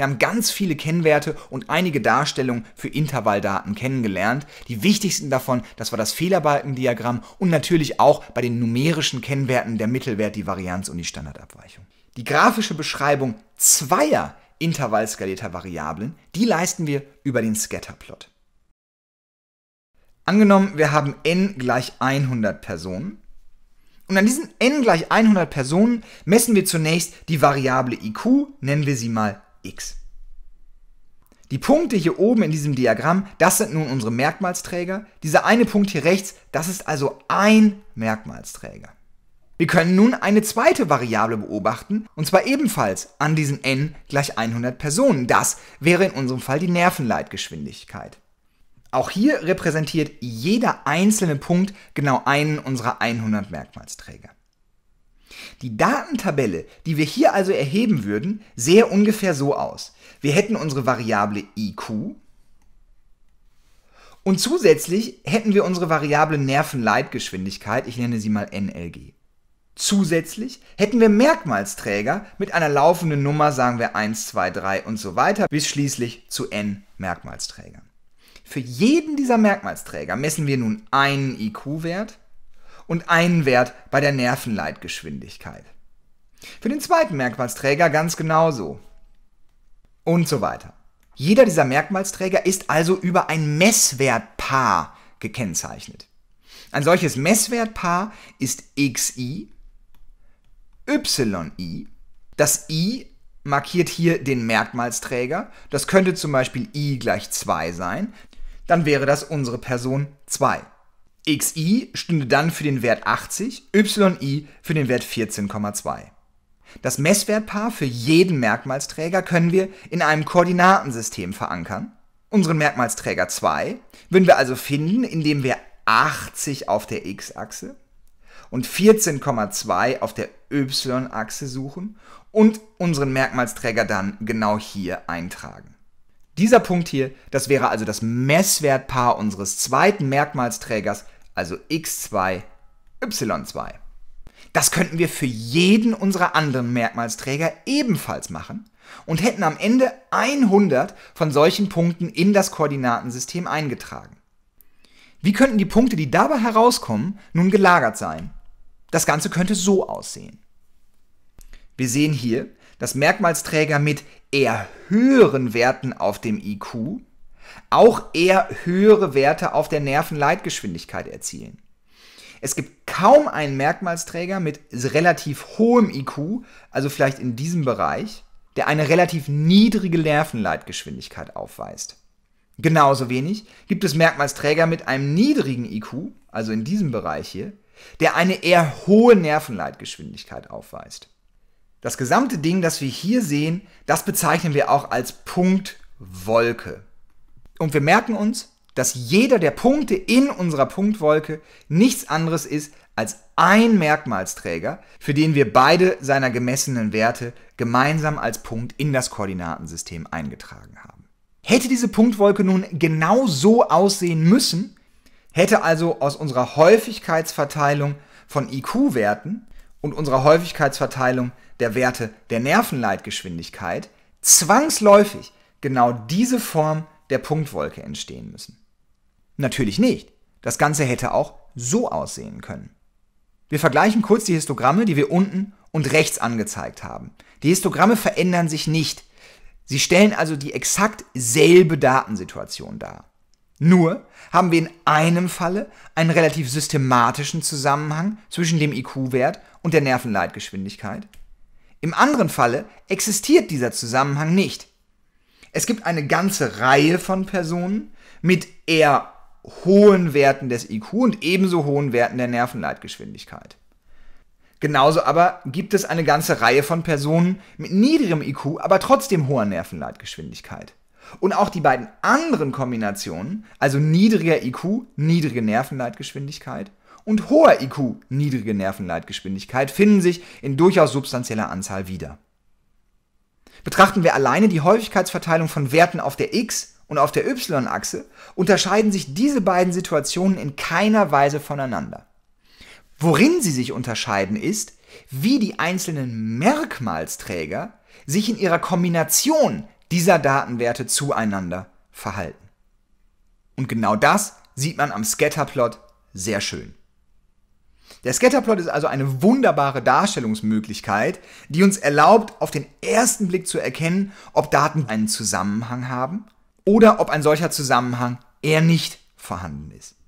Wir haben ganz viele Kennwerte und einige Darstellungen für Intervalldaten kennengelernt. Die wichtigsten davon, das war das Fehlerbalkendiagramm und natürlich auch bei den numerischen Kennwerten der Mittelwert, die Varianz und die Standardabweichung. Die grafische Beschreibung zweier intervallskalierter Variablen, die leisten wir über den Scatterplot. Angenommen, wir haben n gleich 100 Personen. Und an diesen n gleich 100 Personen messen wir zunächst die Variable IQ, nennen wir sie mal x. Die Punkte hier oben in diesem Diagramm, das sind nun unsere Merkmalsträger. Dieser eine Punkt hier rechts, das ist also ein Merkmalsträger. Wir können nun eine zweite Variable beobachten, und zwar ebenfalls an diesem n gleich 100 Personen. Das wäre in unserem Fall die Nervenleitgeschwindigkeit. Auch hier repräsentiert jeder einzelne Punkt genau einen unserer 100 Merkmalsträger. Die Datentabelle, die wir hier also erheben würden, sähe ungefähr so aus. Wir hätten unsere Variable IQ und zusätzlich hätten wir unsere Variable Nervenleitgeschwindigkeit, ich nenne sie mal NLG. Zusätzlich hätten wir Merkmalsträger mit einer laufenden Nummer, sagen wir 1, 2, 3 und so weiter, bis schließlich zu n Merkmalsträgern. Für jeden dieser Merkmalsträger messen wir nun einen IQ-Wert und einen Wert bei der Nervenleitgeschwindigkeit. Für den zweiten Merkmalsträger ganz genauso. Und so weiter. Jeder dieser Merkmalsträger ist also über ein Messwertpaar gekennzeichnet. Ein solches Messwertpaar ist xi, yi. Das i markiert hier den Merkmalsträger. Das könnte zum Beispiel i gleich 2 sein. Dann wäre das unsere Person 2 xi stünde dann für den Wert 80, yi für den Wert 14,2. Das Messwertpaar für jeden Merkmalsträger können wir in einem Koordinatensystem verankern. Unseren Merkmalsträger 2 würden wir also finden, indem wir 80 auf der x-Achse und 14,2 auf der y-Achse suchen und unseren Merkmalsträger dann genau hier eintragen. Dieser Punkt hier, das wäre also das Messwertpaar unseres zweiten Merkmalsträgers, also x2, y2. Das könnten wir für jeden unserer anderen Merkmalsträger ebenfalls machen und hätten am Ende 100 von solchen Punkten in das Koordinatensystem eingetragen. Wie könnten die Punkte, die dabei herauskommen, nun gelagert sein? Das Ganze könnte so aussehen. Wir sehen hier, dass Merkmalsträger mit eher höheren Werten auf dem IQ auch eher höhere Werte auf der Nervenleitgeschwindigkeit erzielen. Es gibt kaum einen Merkmalsträger mit relativ hohem IQ, also vielleicht in diesem Bereich, der eine relativ niedrige Nervenleitgeschwindigkeit aufweist. Genauso wenig gibt es Merkmalsträger mit einem niedrigen IQ, also in diesem Bereich hier, der eine eher hohe Nervenleitgeschwindigkeit aufweist. Das gesamte Ding, das wir hier sehen, das bezeichnen wir auch als Punktwolke. Und wir merken uns, dass jeder der Punkte in unserer Punktwolke nichts anderes ist als ein Merkmalsträger, für den wir beide seiner gemessenen Werte gemeinsam als Punkt in das Koordinatensystem eingetragen haben. Hätte diese Punktwolke nun genau so aussehen müssen, hätte also aus unserer Häufigkeitsverteilung von IQ-Werten und unserer Häufigkeitsverteilung der Werte der Nervenleitgeschwindigkeit zwangsläufig genau diese Form der Punktwolke entstehen müssen. Natürlich nicht. Das Ganze hätte auch so aussehen können. Wir vergleichen kurz die Histogramme, die wir unten und rechts angezeigt haben. Die Histogramme verändern sich nicht. Sie stellen also die exakt selbe Datensituation dar. Nur haben wir in einem Falle einen relativ systematischen Zusammenhang zwischen dem IQ-Wert und der Nervenleitgeschwindigkeit. Im anderen Falle existiert dieser Zusammenhang nicht. Es gibt eine ganze Reihe von Personen mit eher hohen Werten des IQ und ebenso hohen Werten der Nervenleitgeschwindigkeit. Genauso aber gibt es eine ganze Reihe von Personen mit niedrigem IQ, aber trotzdem hoher Nervenleitgeschwindigkeit. Und auch die beiden anderen Kombinationen, also niedriger IQ, niedrige Nervenleitgeschwindigkeit und hoher IQ, niedrige Nervenleitgeschwindigkeit, finden sich in durchaus substanzieller Anzahl wieder. Betrachten wir alleine die Häufigkeitsverteilung von Werten auf der X- und auf der Y-Achse, unterscheiden sich diese beiden Situationen in keiner Weise voneinander. Worin sie sich unterscheiden ist, wie die einzelnen Merkmalsträger sich in ihrer Kombination dieser Datenwerte zueinander verhalten. Und genau das sieht man am Scatterplot sehr schön. Der Scatterplot ist also eine wunderbare Darstellungsmöglichkeit, die uns erlaubt, auf den ersten Blick zu erkennen, ob Daten einen Zusammenhang haben oder ob ein solcher Zusammenhang eher nicht vorhanden ist.